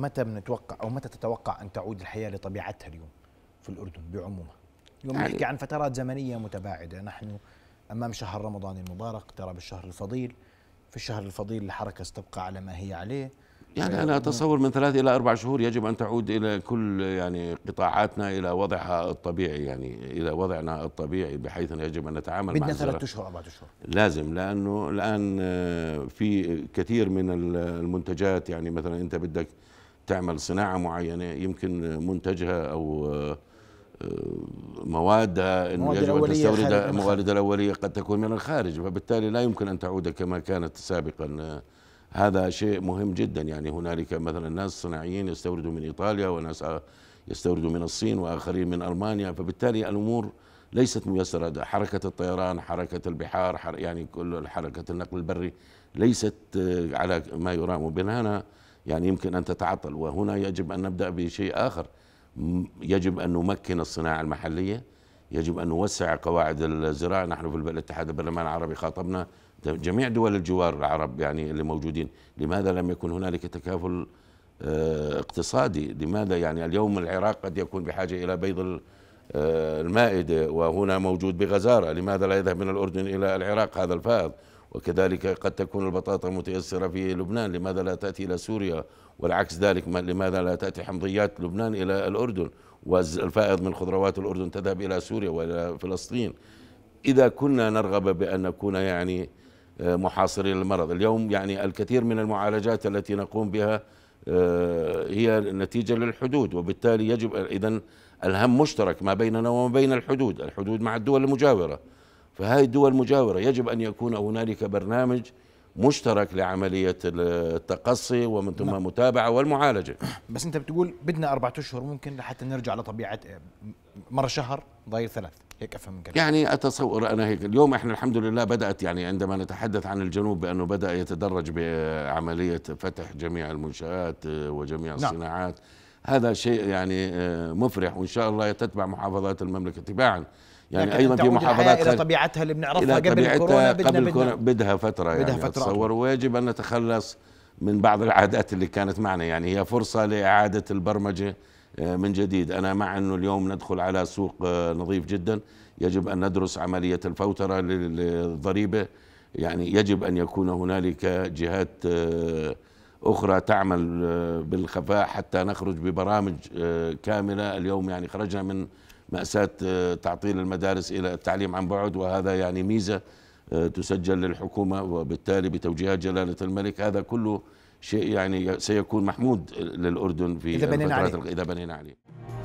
متى بنتوقع او متى تتوقع ان تعود الحياه لطبيعتها اليوم في الاردن بعمومها؟ اليوم يعني نحكي عن فترات زمنيه متباعده، نحن امام شهر رمضان المبارك ترى بالشهر الفضيل، في الشهر الفضيل الحركه ستبقى على ما هي عليه يعني انا اتصور من ثلاث الى اربع شهور يجب ان تعود الى كل يعني قطاعاتنا الى وضعها الطبيعي يعني الى وضعنا الطبيعي بحيث أن يجب ان نتعامل بدنا ثلاث اشهر اربع اشهر لازم لانه الان آه، في كثير من المنتجات يعني مثلا انت بدك تعمل صناعة معينة يمكن منتجها أو آه، موادها انه يجب ان تستوردها الموارد الاوليه قد تكون من الخارج فبالتالي لا يمكن ان تعود كما كانت سابقا هذا شيء مهم جدا يعني هنالك مثلا ناس صناعيين يستوردوا من ايطاليا وناس يستوردوا من الصين واخرين من المانيا فبالتالي الامور ليست ميسره حركه الطيران حركه البحار حر يعني كل حركه النقل البري ليست آه، على ما يرام وبناءنا يعني يمكن أن تتعطل وهنا يجب أن نبدأ بشيء آخر يجب أن نمكن الصناعة المحلية يجب أن نوسع قواعد الزراعة نحن في الاتحاد البرلمان العربي خاطبنا جميع دول الجوار العرب يعني اللي موجودين لماذا لم يكن هنالك تكافل آه، اقتصادي لماذا يعني اليوم العراق قد يكون بحاجة إلى بيض آه، المائدة وهنا موجود بغزارة لماذا لا يذهب من الأردن إلى العراق هذا الفائض وكذلك قد تكون البطاطا متيسرة في لبنان لماذا لا تأتي إلى سوريا والعكس ذلك لماذا لا تأتي حمضيات لبنان إلى الأردن والفائض من خضروات الأردن تذهب إلى سوريا وإلى فلسطين إذا كنا نرغب بأن نكون يعني آه، محاصرين للمرض اليوم يعني الكثير من المعالجات التي نقوم بها آه، هي نتيجة للحدود وبالتالي يجب إذا الهم مشترك ما بيننا وما بين الحدود الحدود مع الدول المجاورة فهذه الدول مجاورة يجب أن يكون هنالك برنامج مشترك لعملية التقصي ومن ثم نعم. متابعة والمعالجة بس أنت بتقول بدنا أربعة أشهر ممكن لحتى نرجع لطبيعة آه، مرة شهر ضايل ثلاث هيك أفهم من كلامك يعني أتصور أنا هيك اليوم إحنا الحمد لله بدأت يعني عندما نتحدث عن الجنوب بأنه بدأ يتدرج بعملية فتح جميع المنشآت آه، وجميع نعم. الصناعات نعم. هذا شيء يعني آه، مفرح وان شاء الله تتبع محافظات المملكه تباعا يعني ايضا في محافظات الى طبيعتها اللي بنعرفها قبل الكورونا بدنا قبل بدنا بدها فتره يعني. بدها يعني فتره ويجب ان نتخلص من بعض العادات اللي كانت معنا يعني هي فرصه لاعاده البرمجه آه، من جديد انا مع انه اليوم ندخل على سوق آه، نظيف جدا يجب ان ندرس عمليه الفوتره للضريبه يعني يجب ان يكون هنالك جهات أخرى تعمل آه، بالخفاء حتى نخرج ببرامج آه، كاملة اليوم يعني خرجنا من مأساة آه، تعطيل المدارس إلى التعليم عن بعد وهذا يعني ميزة تسجل للحكومة وبالتالي بتوجيهات جلالة الملك هذا كله شيء يعني سيكون محمود للأردن في إذا بنينا عليه إذا بنينا عليه